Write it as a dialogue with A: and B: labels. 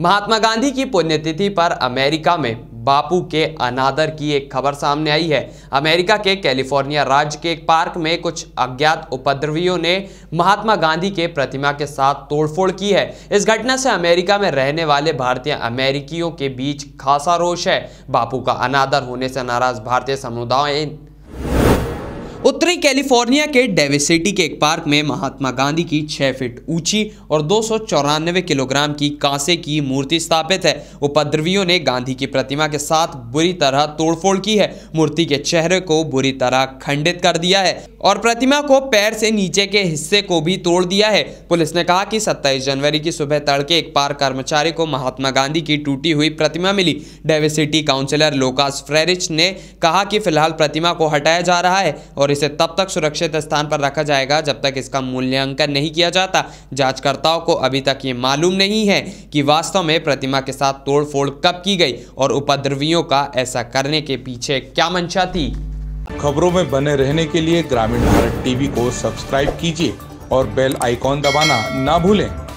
A: महात्मा गांधी की पुण्यतिथि पर अमेरिका में बापू के अनादर की एक खबर सामने आई है अमेरिका के कैलिफोर्निया राज्य के एक पार्क में कुछ अज्ञात उपद्रवियों ने महात्मा गांधी के प्रतिमा के साथ तोड़फोड़ की है इस घटना से अमेरिका में रहने वाले भारतीय अमेरिकियों के बीच खासा रोष है बापू का अनादर होने से नाराज भारतीय समुदाय उत्तरी कैलिफोर्निया के डेविस सिटी के एक पार्क में महात्मा गांधी की छह फीट ऊंची और दो किलोग्राम की कांसे की मूर्ति स्थापित है उपद्रवियों ने गांधी की प्रतिमा के साथ बुरी तरह तोड़फोड़ की है मूर्ति के चेहरे को बुरी तरह खंडित कर दिया है और प्रतिमा को पैर से नीचे के हिस्से को भी तोड़ दिया है पुलिस ने कहा कि सत्ताईस जनवरी की सुबह तड़के एक पार्क कर्मचारी को महात्मा गांधी की टूटी हुई प्रतिमा मिली Davis city councillor Lucas Frerichs ने कहा कि फिलहाल प्रतिमा को हटाया जा रहा है और इसे तब तक सुरक्षित स्थान पर रखा जाएगा जब तक इसका मूल्यांकन नहीं किया जाता जांचकर्ताओं को अभी तक ये मालूम नहीं है कि वास्तव में प्रतिमा के साथ तोड़फोड़ कब की गई और उपद्रवियों का ऐसा करने के पीछे क्या मंशा थी
B: खबरों में बने रहने के लिए ग्रामीण भारत टीवी को सब्सक्राइब कीजिए और बेल आइकॉन दबाना ना भूलें